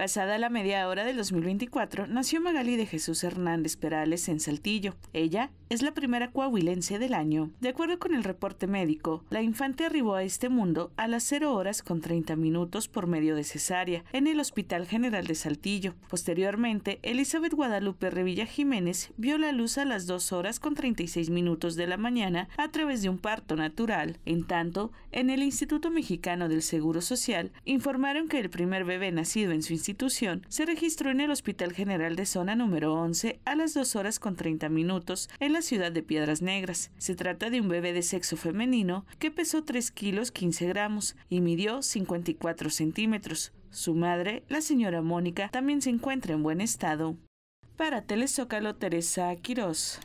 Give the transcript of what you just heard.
Pasada la media hora del 2024, nació Magali de Jesús Hernández Perales en Saltillo. Ella es la primera coahuilense del año. De acuerdo con el reporte médico, la infante arribó a este mundo a las 0 horas con 30 minutos por medio de cesárea en el Hospital General de Saltillo. Posteriormente, Elizabeth Guadalupe Revilla Jiménez vio la luz a las 2 horas con 36 minutos de la mañana a través de un parto natural. En tanto, en el Instituto Mexicano del Seguro Social informaron que el primer bebé nacido en su instituto institución, se registró en el Hospital General de Zona número 11 a las 2 horas con 30 minutos en la ciudad de Piedras Negras. Se trata de un bebé de sexo femenino que pesó 3 kilos 15 gramos y midió 54 centímetros. Su madre, la señora Mónica, también se encuentra en buen estado. Para Telezócalo, Teresa Quirós.